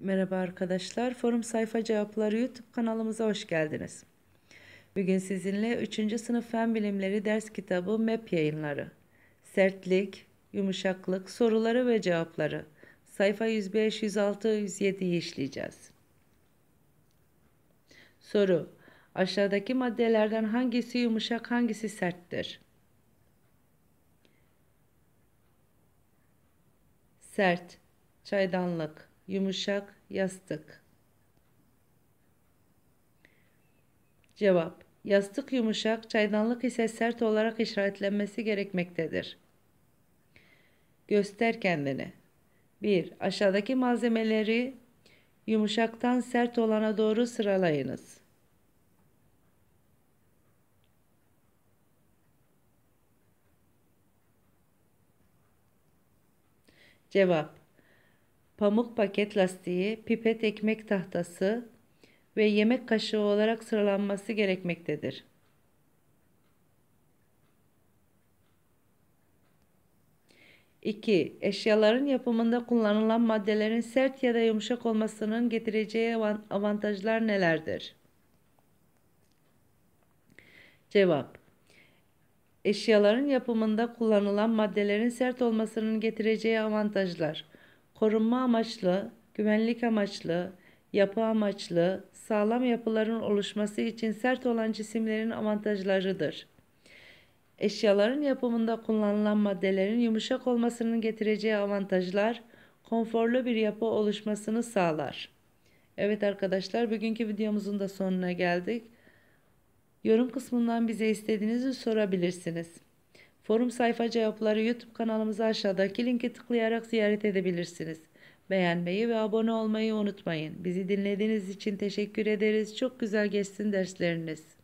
Merhaba arkadaşlar, Forum Sayfa Cevapları YouTube kanalımıza hoş geldiniz. Bugün sizinle 3. sınıf fen bilimleri ders kitabı MEP yayınları. Sertlik, yumuşaklık, soruları ve cevapları. Sayfa 105, 106, 107'yi işleyeceğiz. Soru. Aşağıdaki maddelerden hangisi yumuşak, hangisi serttir? Sert, çaydanlık, yumuşak yastık. Cevap Yastık yumuşak, çaydanlık ise sert olarak işaretlenmesi gerekmektedir. Göster kendini. 1. Aşağıdaki malzemeleri yumuşaktan sert olana doğru sıralayınız. Cevap pamuk paket lastiği, pipet ekmek tahtası ve yemek kaşığı olarak sıralanması gerekmektedir. İki, eşyaların yapımında kullanılan maddelerin sert ya da yumuşak olmasının getireceği avantajlar nelerdir? Cevap Eşyaların yapımında kullanılan maddelerin sert olmasının getireceği avantajlar korunma amaçlı, güvenlik amaçlı, yapı amaçlı, sağlam yapıların oluşması için sert olan cisimlerin avantajlarıdır. Eşyaların yapımında kullanılan maddelerin yumuşak olmasının getireceği avantajlar, konforlu bir yapı oluşmasını sağlar. Evet arkadaşlar bugünkü videomuzun da sonuna geldik. Yorum kısmından bize istediğinizi sorabilirsiniz. Forum sayfa cevapları YouTube kanalımıza aşağıdaki linki tıklayarak ziyaret edebilirsiniz. Beğenmeyi ve abone olmayı unutmayın. Bizi dinlediğiniz için teşekkür ederiz. Çok güzel geçsin dersleriniz.